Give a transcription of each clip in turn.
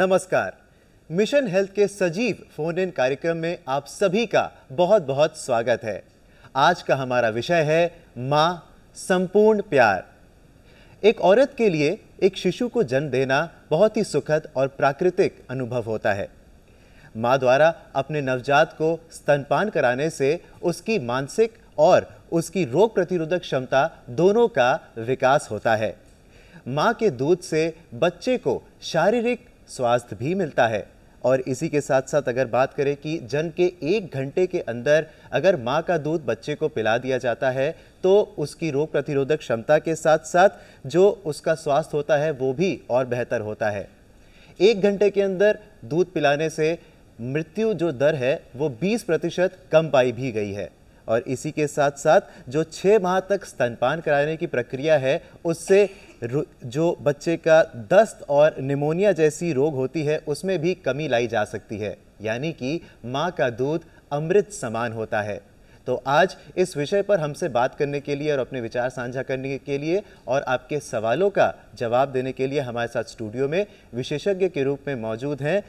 नमस्कार mission health के सजीव फोन इन कार्यक्रम में आप सभी का बहुत बहुत स्वागत है आज का हमारा विषय है माँ संपूर्ण प्यार एक औरत के लिए एक शिशु को जन्म देना बहुत ही सुखद और प्राकृतिक अनुभव होता है माँ द्वारा अपने नवजात को स्तनपान कराने से उसकी मानसिक और उसकी रोग प्रतिरोधक क्षमता दोनों का विकास होता है माँ के दूध से बच्चे को शारीरिक स्वास्थ्य भी मिलता है और इसी के साथ साथ अगर बात करें कि जन्म के एक घंटे के अंदर अगर माँ का दूध बच्चे को पिला दिया जाता है तो उसकी रोग प्रतिरोधक क्षमता के साथ साथ जो उसका स्वास्थ्य होता है वो भी और बेहतर होता है एक घंटे के अंदर दूध पिलाने से मृत्यु जो दर है वो 20 प्रतिशत कम पाई भी गई है और इसी के साथ साथ जो छः माह तक स्तनपान कराने की प्रक्रिया है उससे जो बच्चे का दस्त और निमोनिया जैसी रोग होती है उसमें भी कमी लाई जा सकती है यानी कि माँ का दूध अमृत समान होता है तो आज इस विषय पर हमसे बात करने के लिए और अपने विचार साझा करने के लिए और आपके सवालों का जवाब देने के लिए हमारे साथ स्टूडियो में विशेषज्ञ के रूप में मौजूद हैं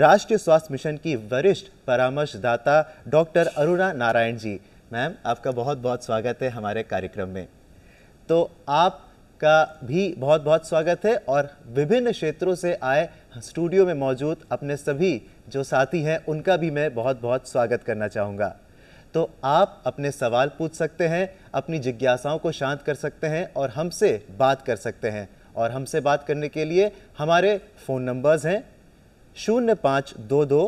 राष्ट्रीय स्वास्थ्य मिशन की वरिष्ठ परामर्शदाता डॉक्टर अरुणा नारायण जी मैम आपका बहुत बहुत स्वागत है हमारे कार्यक्रम में तो आपका भी बहुत बहुत स्वागत है और विभिन्न क्षेत्रों से आए स्टूडियो में मौजूद अपने सभी जो साथी हैं उनका भी मैं बहुत बहुत स्वागत करना चाहूँगा तो आप अपने सवाल पूछ सकते हैं अपनी जिज्ञासाओं को शांत कर सकते हैं और हमसे बात कर सकते हैं और हमसे बात करने के लिए हमारे फ़ोन नंबर्स हैं शून्य पाँच दो दो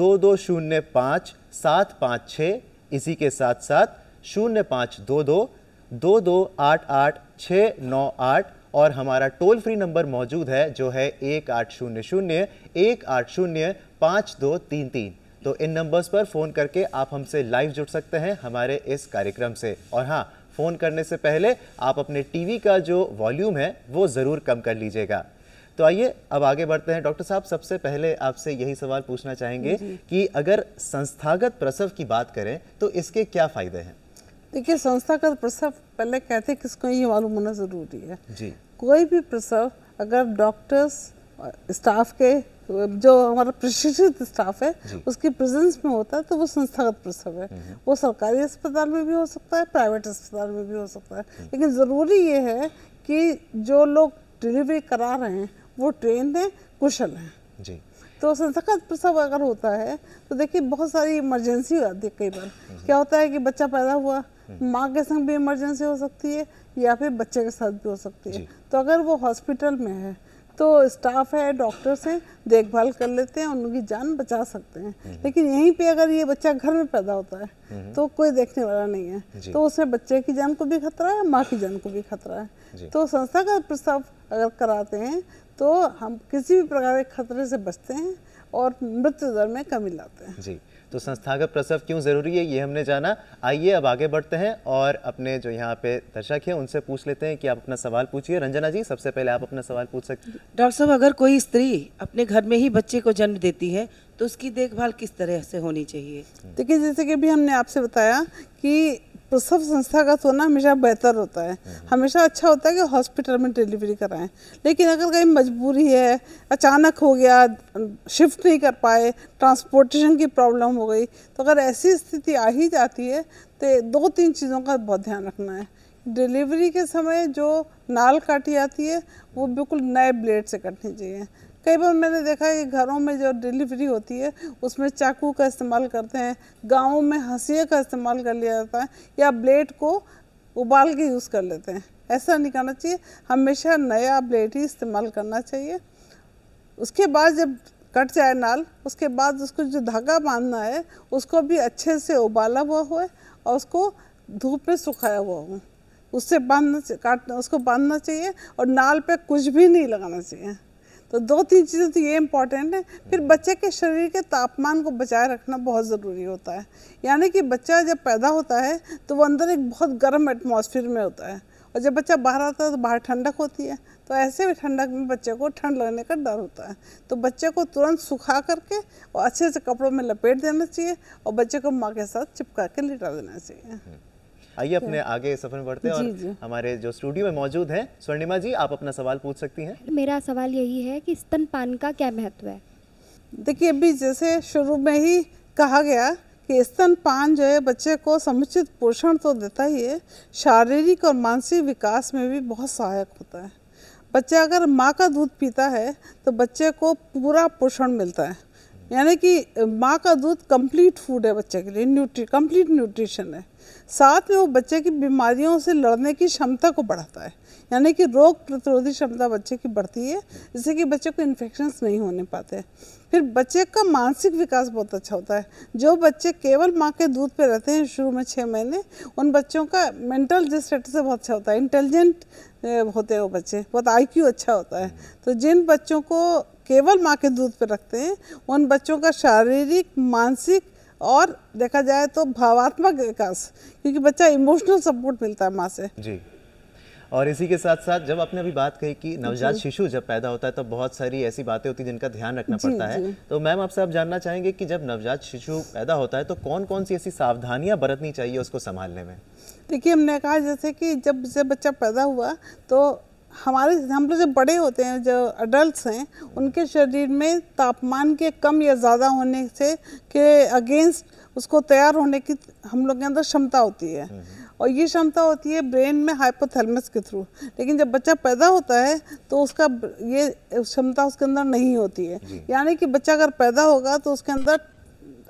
दो दो शून्य पाँच सात पाँच छः इसी के साथ साथ शून्य पाँच दो दो दो दो आठ आठ छः नौ आठ और हमारा टोल फ्री नंबर मौजूद है जो है एक आठ शून्य शून्य एक आठ शून्य पाँच दो तीन तीन तो इन नंबर्स पर फ़ोन करके आप हमसे लाइव जुड़ सकते हैं हमारे इस कार्यक्रम से और हाँ फ़ोन करने से पहले आप अपने टीवी का जो वॉल्यूम है वो ज़रूर कम कर लीजिएगा तो आइए अब आगे बढ़ते हैं डॉक्टर साहब सबसे पहले आपसे यही सवाल पूछना चाहेंगे कि अगर संस्थागत प्रसव की बात करें तो इसके क्या फ़ायदे हैं देखिए संस्थागत प्रसव पहले कहते हैं किसको ये मालूम होना ज़रूरी है जी कोई भी प्रसव अगर डॉक्टर्स स्टाफ के जो हमारा प्रशिक्षित स्टाफ है उसकी प्रेजेंस में होता है तो वो संस्थागत प्रसव है हम्म, हम्म। वो सरकारी अस्पताल में भी हो सकता है प्राइवेट अस्पताल में भी हो सकता है हम्म। लेकिन ज़रूरी ये है कि जो लोग डिलीवरी करा रहे हैं वो ट्रेन हैं कुशल हैं जी तो संस्थागत प्रसव अगर होता है तो देखिए बहुत सारी इमरजेंसी हो जाती है कई बार क्या होता है कि बच्चा पैदा हुआ हम्म। माँ के संग भी इमरजेंसी हो सकती है या फिर बच्चे के साथ भी हो सकती है तो अगर वो हॉस्पिटल में है तो स्टाफ है डॉक्टर्स हैं देखभाल कर लेते हैं उनकी जान बचा सकते हैं हम्म। लेकिन यहीं पे अगर ये बच्चा घर में पैदा होता है हम्म। तो कोई देखने वाला नहीं है तो उसमें बच्चे की जान को भी खतरा है माँ की जान को भी खतरा है तो संस्थागत प्रस्ताव अगर कराते हैं तो हम किसी भी प्रकार के खतरे से बचते हैं और मृत्यु दर में कमी लाते हैं जी तो संस्थागत प्रसव क्यों ज़रूरी है ये हमने जाना आइए अब आगे बढ़ते हैं और अपने जो यहाँ पे दर्शक हैं उनसे पूछ लेते हैं कि आप अपना सवाल पूछिए रंजना जी सबसे पहले आप अपना सवाल पूछ सकते हैं डॉक्टर साहब अगर कोई स्त्री अपने घर में ही बच्चे को जन्म देती है तो उसकी देखभाल किस तरह से होनी चाहिए देखिए जैसे कि अभी हमने आपसे बताया कि तो संस्था का सोना हमेशा बेहतर होता है हमेशा अच्छा होता है कि हॉस्पिटल में डिलीवरी कराएं लेकिन अगर कहीं मजबूरी है अचानक हो गया शिफ्ट नहीं कर पाए ट्रांसपोर्टेशन की प्रॉब्लम हो गई तो अगर ऐसी स्थिति आ ही जाती है तो दो तीन चीज़ों का बहुत ध्यान रखना है डिलीवरी के समय जो नाल काटी जाती है वो बिल्कुल नए ब्लेड से कटनी चाहिए कई बार मैंने देखा है कि घरों में जो डिलीवरी होती है उसमें चाकू का इस्तेमाल करते हैं गाँव में हंसी का इस्तेमाल कर लिया जाता है या ब्लेड को उबाल के यूज़ कर लेते हैं ऐसा नहीं करना चाहिए हमेशा नया ब्लेड ही इस्तेमाल करना चाहिए उसके बाद जब कट जाए नाल उसके बाद उसको जो धागा बांधना है उसको भी अच्छे से उबाला हुआ हो और उसको धूप में सुखाया हुआ हो उससे बांधना काटना उसको बांधना चाहिए और नाल पे कुछ भी नहीं लगाना चाहिए तो दो तीन चीज़ें तो ये इम्पॉर्टेंट है फिर बच्चे के शरीर के तापमान को बचाए रखना बहुत ज़रूरी होता है यानी कि बच्चा जब पैदा होता है तो वो अंदर एक बहुत गर्म एटमोसफियर में होता है और जब बच्चा बाहर आता है तो बाहर ठंडक होती है तो ऐसे भी ठंडक में बच्चे को ठंड लगने का डर होता है तो बच्चे को तुरंत सुखा करके और अच्छे से कपड़ों में लपेट देना चाहिए और बच्चे को माँ के साथ चिपका के लिटा देना चाहिए आइए अपने आगे सफर में बढ़ते हैं और हमारे जो स्टूडियो में मौजूद हैं स्वर्णिमा जी आप अपना सवाल पूछ सकती हैं मेरा सवाल यही है कि स्तनपान का क्या महत्व है देखिए अभी जैसे शुरू में ही कहा गया कि स्तनपान जो है बच्चे को समुचित पोषण तो देता ही है शारीरिक और मानसिक विकास में भी बहुत सहायक होता है बच्चा अगर माँ का दूध पीता है तो बच्चे को पूरा पोषण मिलता है यानी कि माँ का दूध कंप्लीट फूड है बच्चे के लिए न्यूट्री कंप्लीट न्यूट्रिशन है साथ में वो बच्चे की बीमारियों से लड़ने की क्षमता को बढ़ाता है यानी कि रोग प्रतिरोधी क्षमता बच्चे की बढ़ती है जिससे कि बच्चे को इन्फेक्शन नहीं होने पाते फिर बच्चे का मानसिक विकास बहुत अच्छा होता है जो बच्चे केवल माँ के दूध पे रहते हैं शुरू में छः महीने उन बच्चों का मेंटल जिस स्टेटस बहुत अच्छा होता है इंटेलिजेंट होते हैं वो बच्चे बहुत आईक्यू अच्छा होता है तो जिन बच्चों को केवल माँ के दूध पर रखते हैं उन बच्चों का शारीरिक मानसिक और देखा जाए तो भावात्मक विकास क्योंकि बच्चा इमोशनल सपोर्ट मिलता है माँ से जी और इसी के साथ साथ जब आपने अभी बात कही कि नवजात शिशु जब पैदा होता है तो बहुत सारी ऐसी बातें होती हैं जिनका ध्यान रखना जी, पड़ता जी। है तो मैम आपसे आप जानना चाहेंगे कि जब नवजात शिशु पैदा होता है तो कौन कौन सी ऐसी सावधानियां बरतनी चाहिए उसको संभालने में देखिए हमने कहा जैसे कि जब से बच्चा पैदा हुआ तो हमारे हम लोग जो बड़े होते हैं जो अडल्ट हैं उनके शरीर में तापमान के कम या ज़्यादा होने से के अगेंस्ट उसको तैयार होने की हम लोग के अंदर क्षमता होती है हम्म, हम्म। और ये क्षमता होती है ब्रेन में हाइपोथैलमस के थ्रू लेकिन जब बच्चा पैदा होता है तो उसका ये क्षमता उसके अंदर नहीं होती है यानी कि बच्चा अगर पैदा होगा तो उसके अंदर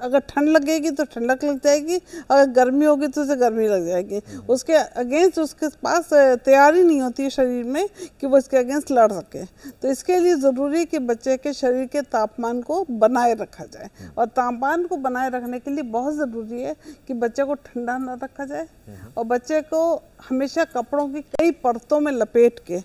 अगर ठंड लगेगी तो ठंडक लग जाएगी अगर गर्मी होगी तो उसे गर्मी लग जाएगी उसके अगेंस्ट उसके पास तैयारी नहीं होती है शरीर में कि वो इसके अगेंस्ट लड़ सके तो इसके लिए ज़रूरी है कि बच्चे के शरीर के तापमान को बनाए रखा जाए और तापमान को बनाए रखने के लिए बहुत ज़रूरी है कि बच्चे को ठंडा ना रखा जाए और बच्चे को हमेशा कपड़ों की कई परतों में लपेट के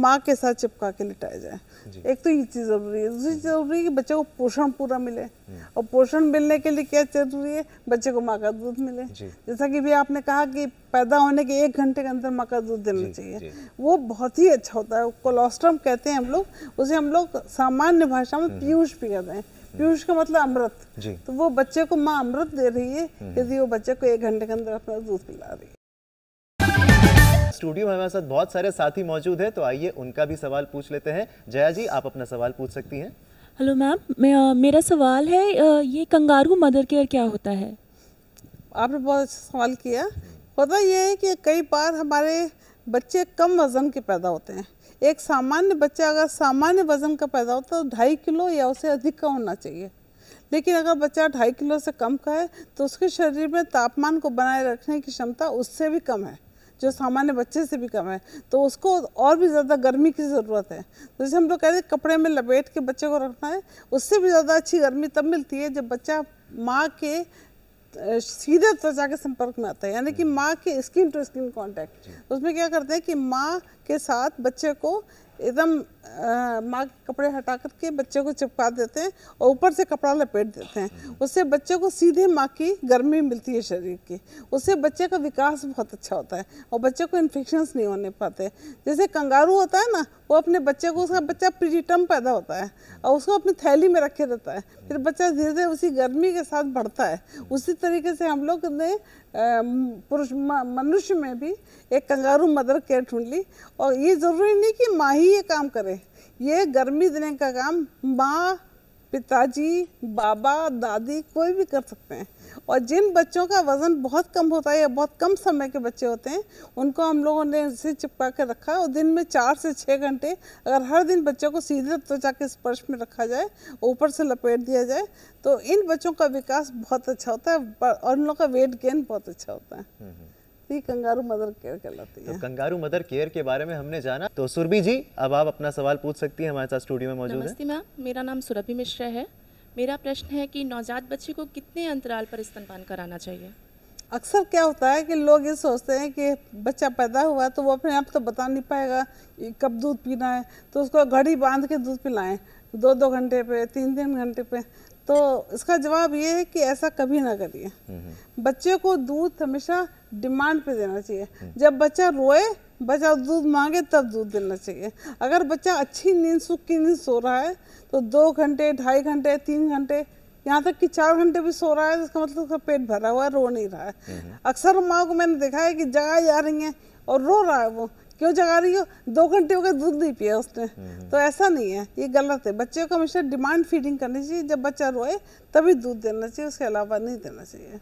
माँ के साथ चिपका के लिटाया जाए एक तो ये चीज़ ज़रूरी है दूसरी चीज़ ज़रूरी है कि बच्चे को पोषण पूरा मिले हम्म। और पोषण मिलने के लिए क्या जरूरी है बच्चे को माँ का दूध मिले जैसा कि भी आपने कहा कि पैदा होने के एक घंटे के अंदर माँ का दूध देना चाहिए वो बहुत ही अच्छा होता है कोलोस्ट्रम कहते हैं हम लोग उसे हम लोग सामान्य भाषा में हम्म। पीयूष भी कहते हैं हम्म। पीयूष का मतलब अमृत तो वो बच्चे को माँ अमृत दे रही है यदि वो बच्चे को एक घंटे के अंदर अपना दूध पिला रही है स्टूडियो में हमारे साथ बहुत सारे साथी मौजूद हैं तो आइए उनका भी सवाल पूछ लेते हैं जया जी आप अपना सवाल पूछ सकती हैं हेलो मैम मेरा सवाल है ये कंगारू मदर केयर क्या होता है आपने बहुत अच्छा सवाल किया पता ये है कि कई बार हमारे बच्चे कम वज़न के पैदा होते हैं एक सामान्य बच्चा अगर सामान्य वज़न का पैदा होता है तो ढाई किलो या उससे अधिक का होना चाहिए लेकिन अगर बच्चा ढाई किलो से कम का है तो उसके शरीर में तापमान को बनाए रखने की क्षमता उससे भी कम है जो सामान्य बच्चे से भी कम है तो उसको और भी ज़्यादा गर्मी की ज़रूरत है तो जैसे हम लोग कहते हैं कपड़े में लपेट के बच्चे को रखना है उससे भी ज़्यादा अच्छी गर्मी तब मिलती है जब बच्चा माँ के सीधे त्वचा के संपर्क में आता है यानी कि माँ के स्किन टू स्किन कॉन्टैक्ट उसमें क्या करते हैं कि माँ के साथ बच्चे को एकदम माँ के कपड़े हटा करके बच्चे को चिपका देते हैं और ऊपर से कपड़ा लपेट देते हैं उससे बच्चे को सीधे माँ की गर्मी मिलती है शरीर की उससे बच्चे का विकास बहुत अच्छा होता है और बच्चे को इन्फेक्शंस नहीं होने पाते जैसे कंगारू होता है ना वो अपने बच्चे को उसका बच्चा प्रीटम पैदा होता है और उसको अपनी थैली में रखे रहता है फिर बच्चा धीरे धीरे उसी गर्मी के साथ बढ़ता है उसी तरीके से हम लोग ने पुरुष मनुष्य में भी एक कंगारू मदर केयर ढूंढ ली और ये ज़रूरी नहीं कि माँ ही ये काम करे ये गर्मी देने का काम माँ पिताजी बाबा दादी कोई भी कर सकते हैं और जिन बच्चों का वज़न बहुत कम होता है या बहुत कम समय के बच्चे होते हैं उनको हम लोगों ने उसे चिपका कर रखा और दिन में चार से छः घंटे अगर हर दिन बच्चों को सीधे त्वचा तो के स्पर्श में रखा जाए ऊपर से लपेट दिया जाए तो इन बच्चों का विकास बहुत अच्छा होता है और उन लोगों का वेट गेन बहुत अच्छा होता है हम्म, हम्म। कहलाती तो है कंगारू मदर केयर कहलाती है तो कंगारू मदर केयर के बारे में हमने जाना तो सुरभि जी अब आप अपना सवाल पूछ सकती हैं हमारे साथ स्टूडियो में मौजूद नमस्ते मैम मेरा नाम सुरभि मिश्रा है मेरा प्रश्न है कि नवजात बच्चे को कितने अंतराल पर स्तनपान कराना चाहिए अक्सर क्या होता है कि लोग ये सोचते हैं कि बच्चा पैदा हुआ तो वो अपने आप तो बता नहीं पाएगा कब दूध पीना है तो उसको घड़ी बांध के दूध पिलाएं दो दो घंटे पे तीन तीन घंटे पे तो इसका जवाब ये है कि ऐसा कभी ना करिए बच्चे को दूध हमेशा डिमांड पे देना चाहिए जब बच्चा रोए बच्चा दूध मांगे तब दूध देना चाहिए अगर बच्चा अच्छी नींद सुख की नींद सो रहा है तो दो घंटे ढाई घंटे तीन घंटे यहाँ तक कि चार घंटे भी सो रहा है तो इसका मतलब उसका पेट भरा हुआ है रो नहीं रहा है हम्म। अक्सर माँ को मैंने देखा है कि जगह जा रही है और रो रहा है वो क्यों जगा रही हो दो घंटे हो गए दूध नहीं पिया उसने हम्म, हम्म। तो ऐसा नहीं है ये गलत है बच्चे को हमेशा डिमांड फीडिंग करनी चाहिए जब बच्चा रोए तभी दूध देना चाहिए उसके अलावा नहीं देना चाहिए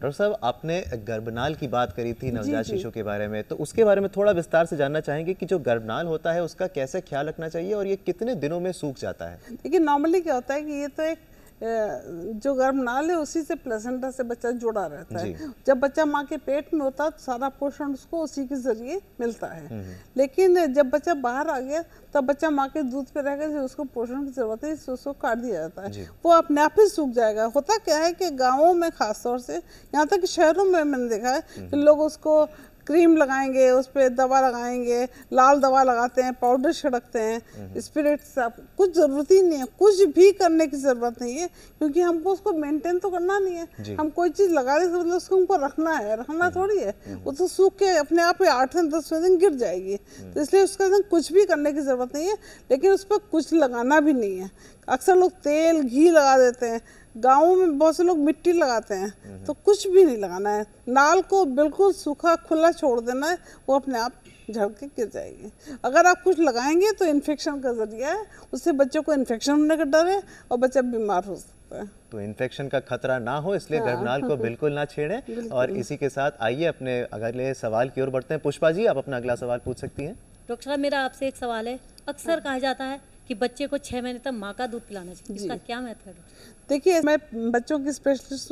डॉक्टर साहब आपने गर्भनाल की बात करी थी नवजात शिशु के बारे में तो उसके बारे में थोड़ा विस्तार से जानना चाहेंगे कि जो गर्भनाल होता है उसका कैसे ख्याल रखना चाहिए और ये कितने दिनों में सूख जाता है देखिए नॉर्मली क्या होता है कि ये तो एक जो गर्भ नाल है उसी से प्लेसेंटा से बच्चा जुड़ा रहता है जब बच्चा माँ के पेट में होता है तो सारा पोषण उसको उसी के जरिए मिलता है हम्म। लेकिन जब बच्चा बाहर आ गया तब बच्चा माँ के दूध पे रहकर जो उसको पोषण की जरूरत है उसको काट दिया जाता है वो अपने आप ही सूख जाएगा होता क्या है कि गाँवों में खासतौर से यहाँ तक शहरों में मैंने देखा है कि हम्म। लोग उसको क्रीम लगाएंगे उस पर दवा लगाएंगे लाल दवा लगाते हैं पाउडर छिड़कते हैं स्पिरिट सब कुछ ज़रूरत ही नहीं है कुछ भी करने की ज़रूरत नहीं है क्योंकि हमको उसको मेंटेन तो करना नहीं है हम कोई चीज़ लगा देते मतलब उसको हमको रखना है रखना थोड़ी है वो तो सूख के अपने आप ही आठ दिन दसवें दिन गिर जाएगी हम्म। तो इसलिए उसका कुछ भी करने की ज़रूरत नहीं है लेकिन उस पर कुछ लगाना भी नहीं है अक्सर लोग तेल घी लगा देते हैं गाँव में बहुत से लोग मिट्टी लगाते हैं हम्म। तो कुछ भी नहीं लगाना है नाल को बिल्कुल सूखा खुला छोड़ देना है वो अपने आप झड़ के गिर जाएगी अगर आप कुछ लगाएंगे तो इन्फेक्शन का जरिया है उससे बच्चों को इन्फेक्शन होने का डर है और बच्चा बीमार हो सकता है तो इन्फेक्शन का खतरा ना हो इसलिए हाँ। गर्भनाल को बिल्कुल ना छेड़ें और इसी के साथ आइए अपने अगले सवाल की ओर बढ़ते हैं पुष्पा जी आप अपना अगला सवाल पूछ सकती हैं डॉक्टर साहब मेरा आपसे एक सवाल है अक्सर हाँ। कहा जाता है कि बच्चे को छः महीने तक माँ का दूध पिलाना चाहिए इसका क्या मेथड है देखिए मैं बच्चों की स्पेशलिस्ट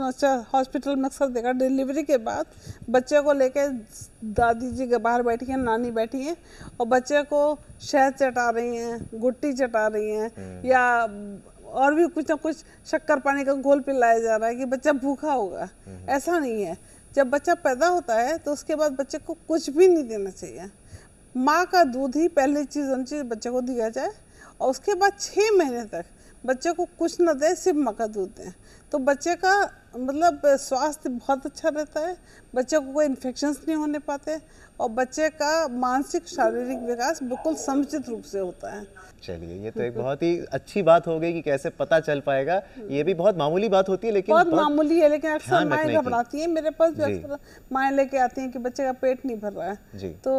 हॉस्पिटल अच्छा, में अक्सर देखा डिलीवरी के बाद बच्चे को लेके दादी जी के बाहर बैठी हैं नानी बैठी हैं और बच्चे को शहद चटा रही हैं गुट्टी चटा रही हैं हम्म। या और भी कुछ ना कुछ शक्कर पानी का घोल पिलाया जा रहा है कि बच्चा भूखा होगा हम्म। ऐसा नहीं है जब बच्चा पैदा होता है तो उसके बाद बच्चे को कुछ भी नहीं देना चाहिए माँ का दूध ही पहली चीज़ उन चीज़ बच्चे को दिया जाए और उसके बाद छः महीने तक बच्चे को कुछ ना दें सिर्फ मक्का दूध दें तो बच्चे का मतलब स्वास्थ्य बहुत अच्छा रहता है बच्चों को कोई इन्फेक्शन नहीं होने पाते और बच्चे का मानसिक शारीरिक विकास बिल्कुल समुचित रूप से होता है चलिए ये तो एक बहुत ही अच्छी बात हो गई कि कैसे पता चल पाएगा ये भी बहुत मामूली बात होती है लेकिन बहुत, बहुत मामूली है लेकिन अक्सर माएँ घबराती हैं मेरे पास भी माएँ लेके आती हैं कि बच्चे का पेट नहीं भर रहा है तो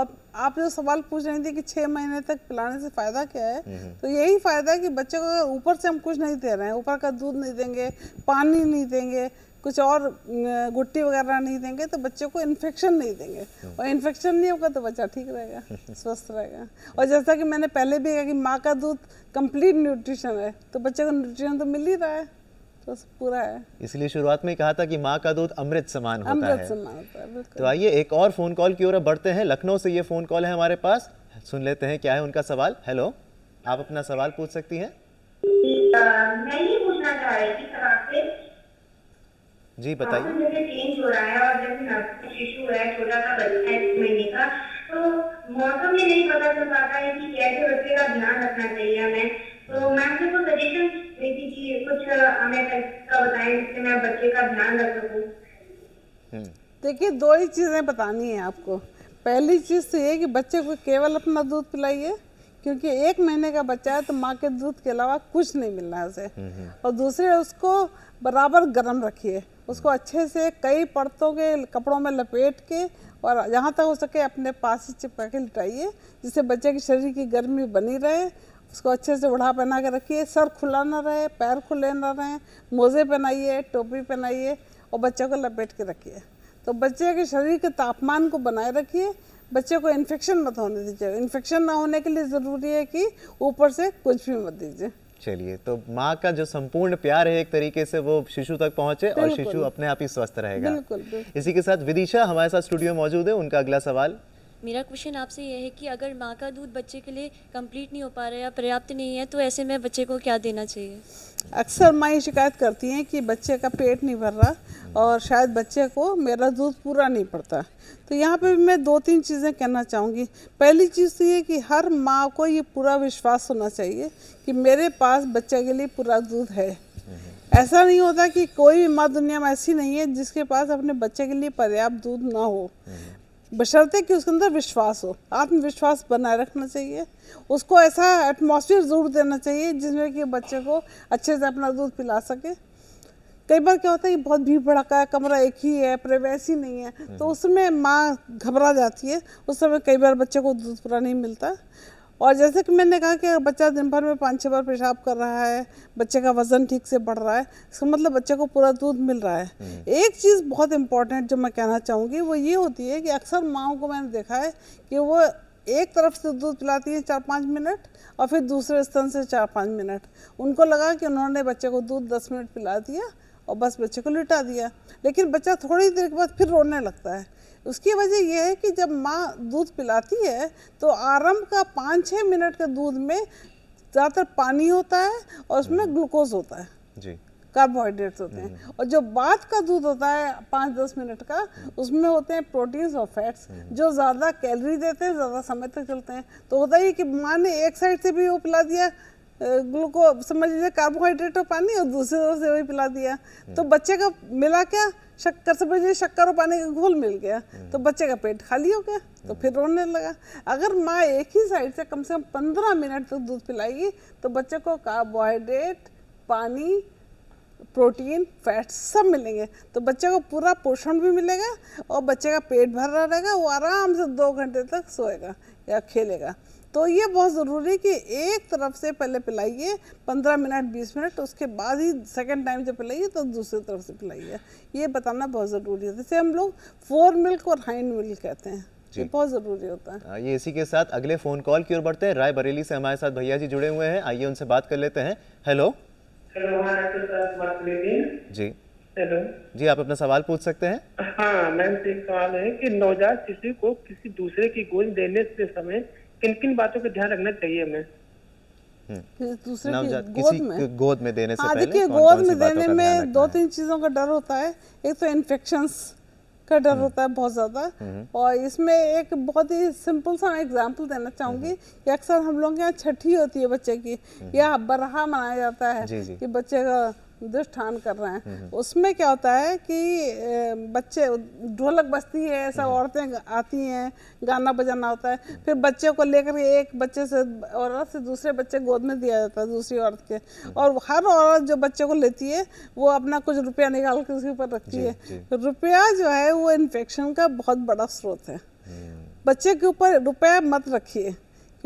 और आप जो सवाल पूछ रहे थे कि छः महीने तक पिलाने से फ़ायदा क्या है हम्म, हम्म। तो यही फ़ायदा है कि बच्चे को ऊपर से हम कुछ नहीं दे रहे हैं ऊपर का दूध नहीं देंगे पानी नहीं देंगे कुछ और गुट्टी वगैरह नहीं देंगे तो बच्चों को इन्फेक्शन नहीं देंगे और इन्फेक्शन नहीं होगा तो बच्चा ठीक रहेगा स्वस्थ रहेगा और जैसा कि मैंने पहले भी कहा कि माँ का दूध कंप्लीट न्यूट्रिशन है तो बच्चे को न्यूट्रिशन तो मिल ही रहा है तो पूरा है इसलिए शुरुआत में कहा था कि माँ का दूध अमृत समान होता है समान होता है तो आइए एक और फ़ोन कॉल की ओर बढ़ते हैं लखनऊ से ये फ़ोन कॉल है हमारे पास सुन लेते हैं क्या है उनका सवाल हेलो आप अपना सवाल पूछ सकती हैं मैं ये पूछना चाह रही थी जी बताइए हाँ, मुझे चेंज हो रहा है और जब शिशु है छोटा सा बच्चा है महीने का तो मौसम में नहीं पता चल पाता है कि कैसे बच्चे का ध्यान रखना चाहिए हमें तो मैम से कुछ सजेशन देती कुछ हमें बताएं जिससे मैं बच्चे का ध्यान रख सकूँ हम्म। देखिए दो ही चीज़ें बतानी है आपको पहली चीज़ तो ये कि बच्चे को केवल अपना दूध पिलाइए क्योंकि एक महीने का बच्चा है तो माँ के दूध के अलावा कुछ नहीं मिलना है उसे हम्म, हम्म। और दूसरे उसको बराबर गर्म रखिए उसको अच्छे से कई परतों के कपड़ों में लपेट के और जहाँ तक हो सके अपने पास ही चिपका के लिटाइए जिससे बच्चे के शरीर की गर्मी बनी रहे उसको अच्छे से बढ़ा पहना के रखिए सर खुला ना रहे पैर खुले ना रहे मोज़े पहनाइए टोपी पहनाइए और बच्चे को लपेट के रखिए तो बच्चे के शरीर के तापमान को बनाए रखिए बच्चे को इन्फेक्शन मत होने दीजिए इन्फेक्शन ना होने के लिए ज़रूरी है कि ऊपर से कुछ भी मत दीजिए चलिए तो माँ का जो संपूर्ण प्यार है एक तरीके से वो शिशु तक पहुंचे और शिशु अपने आप ही स्वस्थ रहेगा बिल्कुल, बिल्कुल। इसी के साथ विदिशा हमारे साथ स्टूडियो मौजूद है उनका अगला सवाल मेरा क्वेश्चन आपसे यह है कि अगर माँ का दूध बच्चे के लिए कंप्लीट नहीं हो पा रहा या पर्याप्त नहीं है तो ऐसे में बच्चे को क्या देना चाहिए अक्सर माँ ये शिकायत करती हैं कि बच्चे का पेट नहीं भर रहा और शायद बच्चे को मेरा दूध पूरा नहीं पड़ता तो यहाँ पे मैं दो तीन चीज़ें कहना चाहूँगी पहली चीज़ तो ये कि हर माँ को ये पूरा विश्वास होना चाहिए कि मेरे पास बच्चे के लिए पूरा दूध है ऐसा नहीं होता कि कोई भी माँ दुनिया में ऐसी नहीं है जिसके पास अपने बच्चे के लिए पर्याप्त दूध ना हो बशर्ते कि उसके अंदर विश्वास हो आत्मविश्वास बनाए रखना चाहिए उसको ऐसा एटमॉस्फेयर ज़रूर देना चाहिए जिसमें कि बच्चे को अच्छे से अपना दूध पिला सके कई बार क्या होता है कि बहुत भीड़ भड़का है कमरा एक ही है ही नहीं है तो हम्म। उसमें माँ घबरा जाती है उस समय कई बार बच्चे को दूध पूरा नहीं मिलता और जैसे कि मैंने कहा कि बच्चा दिन भर में पाँच छः बार पेशाब कर रहा है बच्चे का वजन ठीक से बढ़ रहा है इसका मतलब बच्चे को पूरा दूध मिल रहा है हम्म। एक चीज़ बहुत इंपॉर्टेंट जो मैं कहना चाहूँगी वो ये होती है कि अक्सर माओ को मैंने देखा है कि वो एक तरफ से दूध पिलाती हैं चार पाँच मिनट और फिर दूसरे स्तन से चार पाँच मिनट उनको लगा कि उन्होंने बच्चे को दूध दस मिनट पिला दिया और बस बच्चे को लिटा दिया लेकिन बच्चा थोड़ी देर के बाद फिर रोने लगता है उसकी वजह यह है कि जब माँ दूध पिलाती है तो आरंभ का पाँच छः मिनट के दूध में ज़्यादातर पानी होता है और उसमें हम्म। ग्लूकोज होता है जी कार्बोहाइड्रेट्स होते हैं हम्म। और जो बाद का दूध होता है पाँच दस मिनट का हम्म। उसमें होते हैं प्रोटीन्स और फैट्स जो ज़्यादा कैलोरी देते हैं ज़्यादा समय तक चलते हैं तो होता ही कि माँ ने एक साइड से भी वो पिला दिया ग्लूको समझ लीजिए कार्बोहाइड्रेट और पानी और दूसरी तरफ से वही पिला दिया तो हम्म। बच्चे का मिला क्या शक्कर समझ लीजिए शक्कर और पानी का घोल मिल गया हम्म। तो बच्चे का पेट खाली हो गया तो हम्म। फिर रोने लगा अगर माँ एक ही साइड से कम से कम पंद्रह मिनट तक तो दूध पिलाएगी तो बच्चे को कार्बोहाइड्रेट पानी प्रोटीन फैट सब मिलेंगे तो बच्चे को पूरा पोषण भी मिलेगा और बच्चे का पेट भर रहेगा वो आराम से दो घंटे तक सोएगा या खेलेगा तो ये बहुत ज़रूरी है कि एक तरफ से पहले पिलाइए पंद्रह मिनट बीस मिनट उसके बाद ही सेकेंड टाइम जब पिलाइए तो दूसरी तरफ से पिलाइए ये बताना बहुत ज़रूरी है जैसे हम लोग फोर मिल्क और हाइंड मिल्क कहते हैं ये बहुत ज़रूरी होता है हाँ, ये इसी के साथ अगले फ़ोन कॉल की ओर बढ़ते हैं राय बरेली से हमारे साथ भैया जी जुड़े हुए हैं आइए उनसे बात कर लेते हैं हेलो हेलो जी हेलो जी आप अपना सवाल पूछ सकते हैं हाँ मैम सवाल है कि नवजात शिशु को किसी दूसरे की गोद देने के समय किन किन बातों का ध्यान रखना चाहिए हमें हम्म। दूसरे गोद में देने से हाँ, गोद में देने में दो तीन चीज़ों का डर होता है एक तो इन्फेक्शन का डर हम्म। होता है बहुत ज़्यादा हम्म। और इसमें एक बहुत ही सिंपल सा एग्जाम्पल देना चाहूंगी कि अक्सर हम लोग के यहाँ छठी होती है बच्चे की या बरहा मनाया जाता है कि बच्चे का दुष्ठान कर रहे हैं उसमें क्या होता है कि बच्चे ढोलक बजती है सब हम्म। औरतें आती हैं गाना बजाना होता है फिर बच्चे को लेकर एक बच्चे से औरत से दूसरे बच्चे गोद में दिया जाता है दूसरी औरत के हम्म। और हर औरत जो बच्चे को लेती है वो अपना कुछ रुपया निकाल के उसके ऊपर रखती है रुपया जो है वो इन्फेक्शन का बहुत बड़ा स्रोत है हम्म। बच्चे के ऊपर रुपया मत रखिए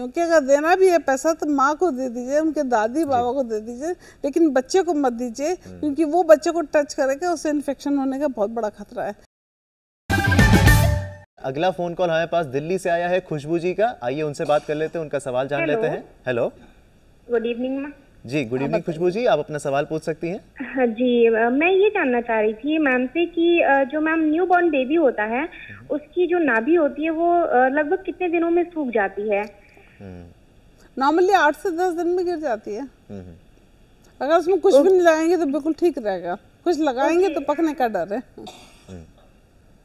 क्योंकि अगर देना भी है पैसा तो माँ को दे दीजिए उनके दादी बाबा को दे दीजिए लेकिन बच्चे को मत दीजिए हम्म। क्योंकि वो बच्चे को टच करेगा उससे इन्फेक्शन होने का बहुत बड़ा खतरा है अगला फोन कॉल हमारे पास दिल्ली से आया है खुशबू जी का आइए उनसे बात कर लेते हैं उनका सवाल जान लेते हैं हेलो गुड इवनिंग जी गुड हाँ, इवनिंग खुशबू जी आप अपना सवाल पूछ सकती हैं हाँ जी मैं ये जानना चाह रही थी मैम से कि जो मैम न्यू बॉर्न बेबी होता है हम्म। उसकी जो नाभि होती है वो लगभग कितने दिनों में सूख जाती है नॉर्मली हम्म। आठ से दस दिन में गिर जाती है हम्म, हम्म। अगर उसमें कुछ तो भी नहीं लगाएंगे तो बिल्कुल ठीक रहेगा कुछ लगाएंगे तो पकने का डर है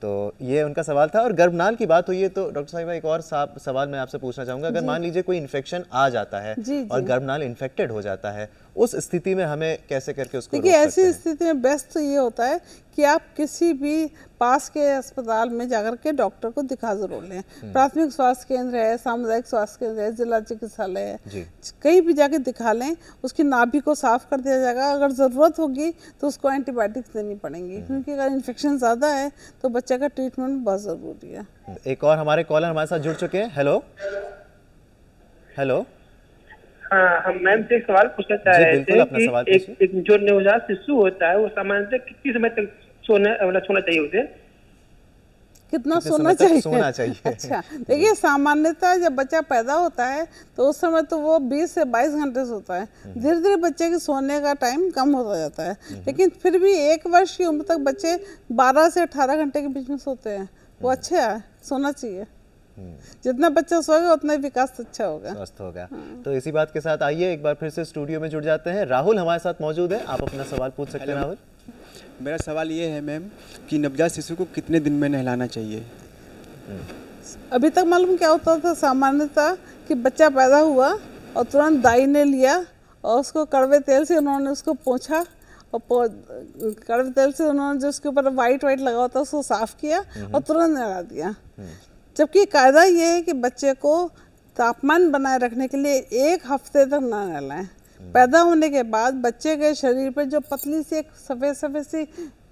तो ये उनका सवाल था और गर्भनाल की बात हुई है तो डॉक्टर साहब एक और सवाल मैं आपसे पूछना चाहूंगा अगर मान लीजिए कोई इन्फेक्शन आ जाता है और गर्भनाल इन्फेक्टेड हो जाता है उस स्थिति में हमें कैसे करके उसको देखिए ऐसी स्थिति में बेस्ट तो ये होता है कि आप किसी भी पास के अस्पताल में जाकर के डॉक्टर को दिखा जरूर लें हम्म। प्राथमिक स्वास्थ्य केंद्र है सामुदायिक स्वास्थ्य केंद्र है जिला चिकित्सालय है कहीं भी जाके दिखा लें उसकी नाभि को साफ कर दिया जाएगा अगर ज़रूरत होगी तो उसको एंटीबायोटिक्स देनी पड़ेंगी हम्म। क्योंकि अगर इन्फेक्शन ज़्यादा है तो बच्चे का ट्रीटमेंट बहुत ज़रूरी है एक और हमारे कॉलर हमारे साथ जुड़ चुके हैं हेलो हेलो हाँ मैम से एक सवाल पूछना चाह रहे थे कि एक, एक जो नवजात शिशु होता है वो सामान्यतः कितनी समय तक सोना मतलब सोना चाहिए उसे कितना सोना चाहिए सोना चाहिए अच्छा देखिए सामान्यतः जब बच्चा पैदा होता है तो उस समय तो वो 20 से 22 घंटे सोता है हम्म। धीरे धीरे बच्चे के सोने का टाइम कम होता जाता है हम्म। लेकिन फिर भी एक वर्ष की उम्र तक बच्चे 12 से 18 घंटे के बीच में सोते हैं वो हम्म। अच्छा है सोना चाहिए जितना बच्चा सोएगा उतना विकास अच्छा होगा स्वस्थ होगा हाँ। तो इसी बात के साथ आइए एक बार फिर से स्टूडियो में जुड़ जाते हैं राहुल हमारे साथ मौजूद है आप अपना सवाल पूछ सकते हैं राहुल मेरा सवाल ये है मैम कि नवजात शिशु को कितने दिन में नहलाना चाहिए हम्म। अभी तक मालूम क्या होता था सामान्यता कि बच्चा पैदा हुआ और तुरंत दाई ने लिया और उसको कड़वे तेल से उन्होंने उसको पोछा और पो कड़वे तेल से उन्होंने जो उसके ऊपर वाइट वाइट लगा होता उसको साफ़ किया हम्म। और तुरंत नहला दिया हम्म। जबकि कायदा ये है कि बच्चे को तापमान बनाए रखने के लिए एक हफ्ते तक ना नहलाएं पैदा होने के बाद बच्चे के शरीर पर जो पतली सी एक सफ़ेद सफ़ेद सी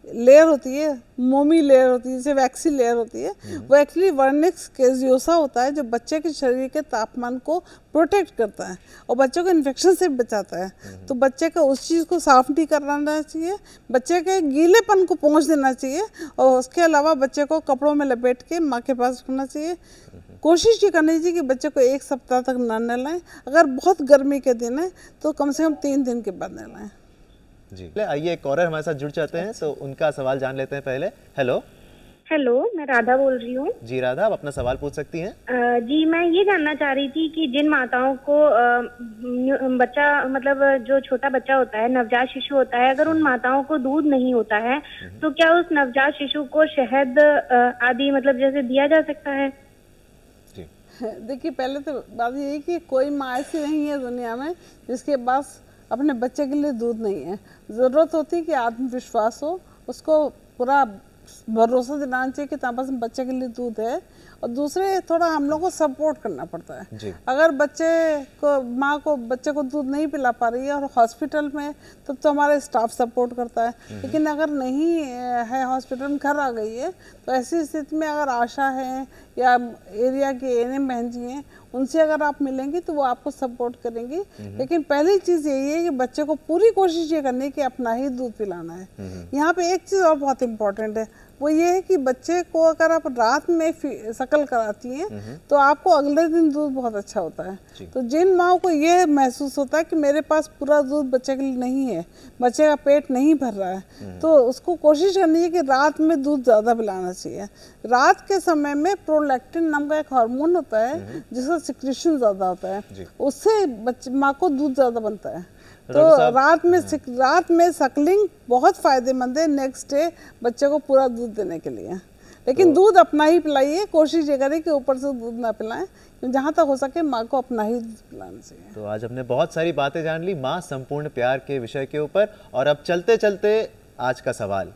लेयर होती है मोमी लेयर होती है जैसे वैक्सी लेयर होती है हम्म। वो एक्चुअली वर्निक्स केजियोसा होता है जो बच्चे के शरीर के तापमान को प्रोटेक्ट करता है और बच्चों को इन्फेक्शन से बचाता है हम्म। तो बच्चे का उस चीज़ को साफ नहीं कराना चाहिए बच्चे के गीलेपन को पहुँच देना चाहिए और उसके अलावा बच्चे को कपड़ों में लपेट के माँ के पास रखना चाहिए हम्म। कोशिश ये करनी चाहिए कि बच्चे को एक सप्ताह तक न नहलाएं अगर बहुत गर्मी के दिन है तो कम से कम तीन दिन के बाद नहलाएं जी आइए एक और हमारे साथ जुड़ जाते हैं तो उनका सवाल जान लेते हैं पहले हेलो हेलो मैं राधा बोल रही हूँ जी राधा आप अपना सवाल पूछ सकती हैं जी मैं ये जानना चाह रही थी कि जिन माताओं को बच्चा मतलब जो छोटा बच्चा होता है नवजात शिशु होता है अगर उन माताओं को दूध नहीं होता है हम्म। तो क्या उस नवजात शिशु को शहद आदि मतलब जैसे दिया जा सकता है देखिए पहले तो बात ये कि कोई माँ ऐसी नहीं है दुनिया में जिसके पास अपने बच्चे के लिए दूध नहीं है ज़रूरत होती है कि आत्मविश्वास हो उसको पूरा भरोसा दिलाना चाहिए कि तापस में बच्चे के लिए दूध है और दूसरे थोड़ा हम लोग को सपोर्ट करना पड़ता है अगर बच्चे को माँ को बच्चे को दूध नहीं पिला पा रही है और हॉस्पिटल में तब तो हमारा स्टाफ सपोर्ट करता है हम्म। लेकिन अगर नहीं है हॉस्पिटल में घर आ गई है तो ऐसी स्थिति में अगर आशा है या एरिया के एन एम बहन जी हैं उनसे अगर आप मिलेंगे तो वो आपको सपोर्ट करेंगे हम्म। लेकिन पहली चीज़ यही है कि बच्चे को पूरी कोशिश ये करनी है कि अपना ही दूध पिलाना है हम्म। यहाँ पे एक चीज़ और बहुत इम्पोर्टेंट है वो ये है कि बच्चे को अगर आप रात में शकल कराती हैं हम्म। तो आपको अगले दिन दूध बहुत अच्छा होता है तो जिन माओ को ये महसूस होता है कि मेरे पास पूरा दूध बच्चे के लिए नहीं है बच्चे का पेट नहीं भर रहा है हम्म। तो उसको कोशिश करनी है कि रात में दूध ज़्यादा पिलाना चाहिए रात के समय में प्रोलैक्टिन नाम का एक हार्मोन होता है हम्म। जिसका सिक्रेशन ज़्यादा होता है उससे बच्चे माँ को दूध ज़्यादा बनता है तो रात में हाँ। रात में सकलिंग बहुत फ़ायदेमंद है नेक्स्ट डे बच्चे को पूरा दूध देने के लिए लेकिन तो, दूध अपना ही पिलाइए कोशिश ये करें कि ऊपर से दूध ना पिलाएं जहाँ तक हो सके माँ को अपना ही पिलाना चाहिए तो आज हमने बहुत सारी बातें जान ली माँ संपूर्ण प्यार के विषय के ऊपर और अब चलते चलते आज का सवाल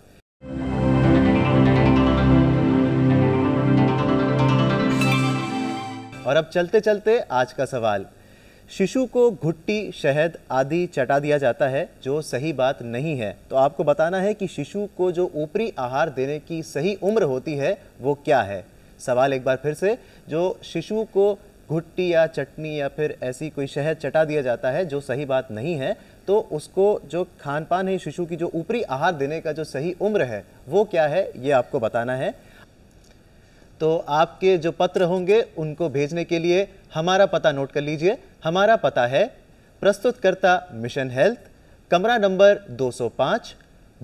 और अब चलते चलते आज का सवाल शिशु को घुट्टी शहद आदि चटा दिया जाता है जो सही बात नहीं है तो आपको बताना है कि शिशु को जो ऊपरी आहार देने की सही उम्र होती है वो क्या है सवाल एक बार फिर से जो शिशु को घुट्टी या चटनी या फिर ऐसी कोई शहद चटा दिया जाता है जो सही बात नहीं है तो उसको जो खान पान है शिशु की जो ऊपरी आहार देने का जो सही उम्र है वो क्या है ये आपको बताना है तो आपके जो पत्र होंगे उनको भेजने के लिए हमारा पता नोट कर लीजिए हमारा पता है प्रस्तुतकर्ता मिशन हेल्थ कमरा नंबर 205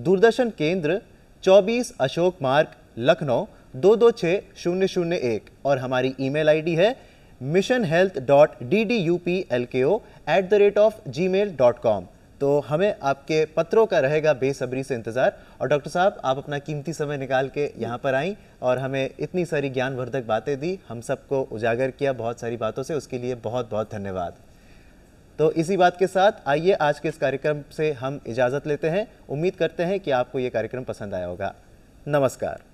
दूरदर्शन केंद्र 24 अशोक मार्ग लखनऊ दो दो छः शून्य शून्य एक और हमारी ईमेल आईडी है mission health dot D D U P L K O at the rate of Gmail dot com तो हमें आपके पत्रों का रहेगा बेसब्री से इंतज़ार और डॉक्टर साहब आप अपना कीमती समय निकाल के यहाँ पर आई और हमें इतनी सारी ज्ञानवर्धक बातें दी हम सबको उजागर किया बहुत सारी बातों से उसके लिए बहुत बहुत धन्यवाद तो इसी बात के साथ आइए आज के इस कार्यक्रम से हम इजाज़त लेते हैं उम्मीद करते हैं कि आपको ये कार्यक्रम पसंद आया होगा नमस्कार